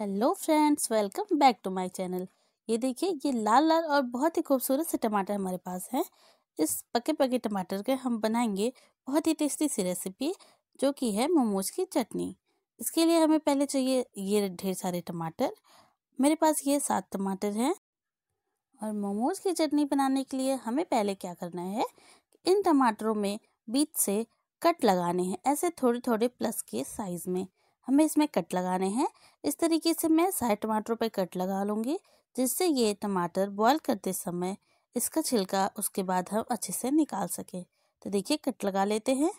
hello friends welcome back to my channel ये देखिए ये लाल लाल और बहुत ही खूबसूरत से टमाटर हमारे पास हैं इस पके पके टमाटर के हम बनाएंगे बहुत ही टेस्टी सी रेसिपी जो कि है मोमोज की चटनी इसके लिए हमें पहले चाहिए ये ढेर सारे टमाटर मेरे पास ये सात टमाटर हैं और मोमोज की चटनी बनाने के लिए हमें पहले क्या करना है इन टमाटरों में बीच से कट लगाने हैं ऐसे थोड़े थोड़े प्लस के साइज़ में हमें इसमें कट लगाने हैं इस तरीके से मैं सारे टमाटरों पर कट लगा लूँगी जिससे ये टमाटर बॉयल करते समय इसका छिलका उसके बाद हम अच्छे से निकाल सकें तो देखिए कट लगा लेते हैं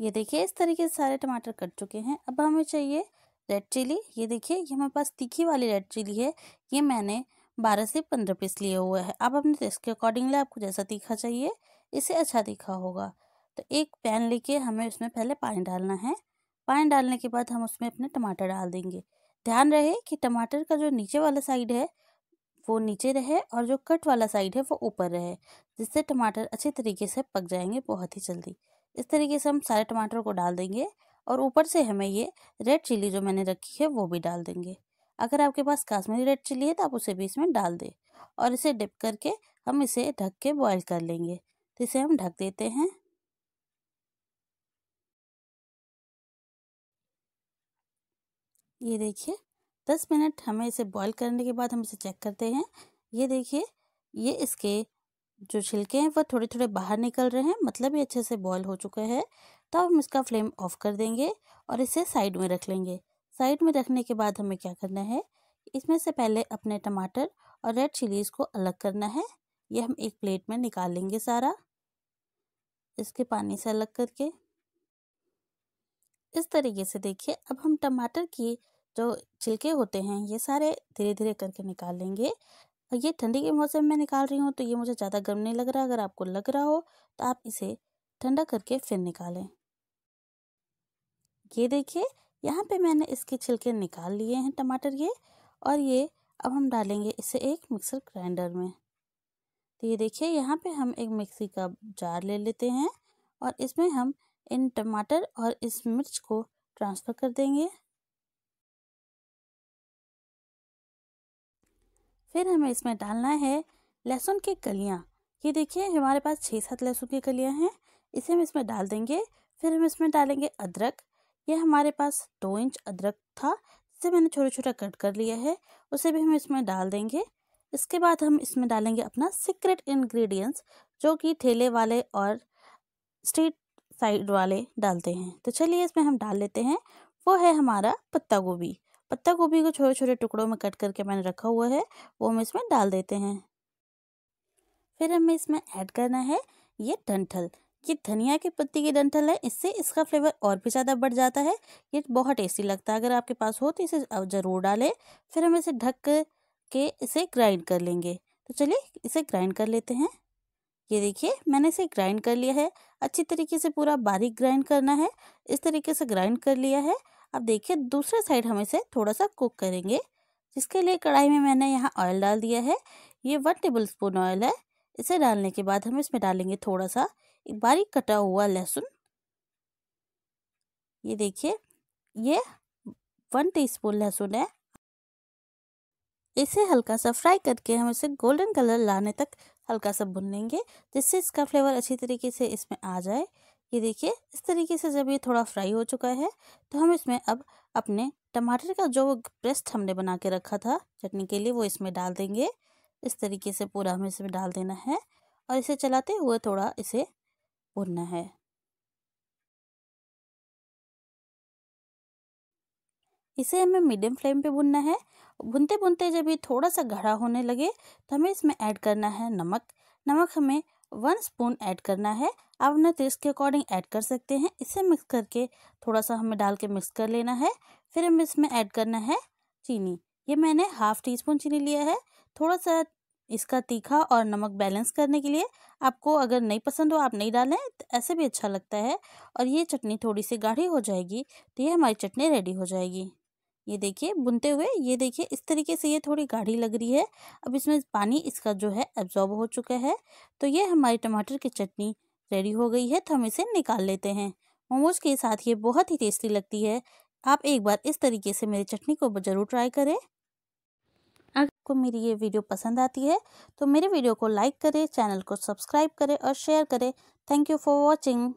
ये देखिए इस तरीके से सारे टमाटर कट चुके हैं अब हमें चाहिए रेड चिली ये देखिए ये हमारे पास तीखी वाली रेड चिली है ये मैंने बारह से पंद्रह पीस लिए हुए हैं आप अपने टेस्ट के अकॉर्डिंगली आपको जैसा तीखा चाहिए इसे अच्छा तीखा होगा तो एक पैन लेके हमें उसमें पहले पानी डालना है पानी डालने के बाद हम उसमें अपने टमाटर डाल देंगे ध्यान रहे कि टमाटर का जो नीचे वाला साइड है वो नीचे रहे और जो कट वाला साइड है वो ऊपर रहे जिससे टमाटर अच्छे तरीके से पक जाएंगे बहुत ही जल्दी इस तरीके से हम सारे टमाटर को डाल देंगे और ऊपर से हमें ये रेड चिली जो मैंने रखी है वो भी डाल देंगे अगर आपके पास काश्मीरी रेड चिली है तो आप उसे भी इसमें डाल दें और इसे डिप करके हम इसे ढक के बॉयल कर लेंगे तो इसे हम ढक देते हैं ये देखिए दस मिनट हमें इसे बॉईल करने के बाद हम इसे चेक करते हैं ये देखिए ये इसके जो छिलके हैं वह थोड़े थोड़े बाहर निकल रहे हैं मतलब ये अच्छे से बॉयल हो चुका है तब हम इसका फ्लेम ऑफ कर देंगे और इसे साइड में रख लेंगे साइड में रखने के बाद हमें क्या करना है इसमें से पहले अपने टमाटर और रेड चिलीज़ को अलग करना है ये हम एक प्लेट में निकाल लेंगे सारा इसके पानी से अलग करके इस तरीके से देखिए अब हम टमाटर की जो छिलके होते हैं ये सारे धीरे धीरे करके निकाल लेंगे और ये ठंडी के मौसम में निकाल रही हूँ तो ये मुझे ज़्यादा गर्म नहीं लग रहा अगर आपको लग रहा हो तो आप इसे ठंडा करके फिर निकालें ये देखिए यहाँ पे मैंने इसके छिलके निकाल लिए हैं टमाटर के और ये अब हम डालेंगे इसे एक मिक्सर ग्राइंडर में तो ये देखिए यहाँ पे हम एक मिक्सी का जार ले लेते हैं और इसमें हम इन टमाटर और इस मिर्च को ट्रांसफ़र कर देंगे फिर हमें इसमें डालना है लहसुन की कलियाँ ये देखिए हमारे पास छः सात लहसुन की कलियाँ हैं इसे हम इसमें डाल देंगे फिर हम इसमें डालेंगे अदरक यह हमारे पास दो इंच अदरक था जिसे मैंने छोटा छोटा कट कर लिया है उसे भी हम इसमें डाल देंगे इसके बाद हम इसमें डालेंगे अपना सीक्रेट इन्ग्रीडियंट्स जो कि ठेले वाले और स्ट्रीट साइड वाले डालते हैं तो चलिए इसमें हम डाल लेते हैं वो है हमारा पत्ता गोभी पत्ता गोभी को छोटे छोटे टुकड़ों में कट करके मैंने रखा हुआ है वो हम इसमें डाल देते हैं फिर हमें इसमें ऐड करना है ये डंठल ये धनिया के पत्ती की डंठल है इससे इसका फ्लेवर और भी ज़्यादा बढ़ जाता है ये बहुत टेस्टी लगता है अगर आपके पास हो तो इसे ज़रूर डालें फिर हम इसे ढक के इसे ग्राइंड कर लेंगे तो चलिए इसे ग्राइंड कर लेते हैं ये देखिए मैंने इसे ग्राइंड कर लिया है अच्छी तरीके से पूरा बारीक ग्राइंड करना है इस तरीके से ग्राइंड कर लिया है अब देखिए दूसरे साइड हम इसे थोड़ा सा कुक करेंगे जिसके लिए कढ़ाई में मैंने यहाँ ऑयल डाल दिया है ये वन टेबल स्पून ऑयल है इसे डालने के बाद हम इसमें डालेंगे थोड़ा सा एक बारीक कटा हुआ लहसुन ये देखिए ये वन टीस्पून लहसुन है इसे हल्का सा फ्राई करके हम इसे गोल्डन कलर लाने तक हल्का सा भुन लेंगे जिससे इसका फ्लेवर अच्छी तरीके से इसमें आ जाए ये देखिए इस तरीके से जब ये थोड़ा फ्राई हो चुका है तो हम इसमें अब अपने टमाटर का जो पेस्ट हमने बना के रखा था चटनी के लिए वो इसमें डाल देंगे इस तरीके से पूरा हमें इसमें डाल देना है और इसे चलाते हुए थोड़ा इसे भुनना है इसे हमें मीडियम फ्लेम पे भुनना है भुनते भुनते जब ये थोड़ा सा गढ़ा होने लगे तो हमें इसमें ऐड करना है नमक नमक हमें वन स्पून ऐड करना है आप अपने टेस्ट तो के अकॉर्डिंग ऐड कर सकते हैं इसे मिक्स करके थोड़ा सा हमें डाल के मिक्स कर लेना है फिर हमें इसमें ऐड करना है चीनी ये मैंने हाफ टी स्पून चीनी लिया है थोड़ा सा इसका तीखा और नमक बैलेंस करने के लिए आपको अगर नहीं पसंद हो आप नहीं डालें तो ऐसे भी अच्छा लगता है और ये चटनी थोड़ी सी गाढ़ी हो जाएगी तो ये हमारी चटनी रेडी हो जाएगी ये देखिए बुनते हुए ये देखिए इस तरीके से ये थोड़ी गाढ़ी लग रही है अब इसमें पानी इसका जो है एब्जॉर्ब हो चुका है तो ये हमारी टमाटर की चटनी रेडी हो गई है तो हम इसे निकाल लेते हैं मोमोज के साथ ये बहुत ही टेस्टी लगती है आप एक बार इस तरीके से मेरी चटनी को ज़रूर ट्राई करें अगर आपको मेरी ये वीडियो पसंद आती है तो मेरे वीडियो को लाइक करें चैनल को सब्सक्राइब करें और शेयर करें थैंक यू फॉर वॉचिंग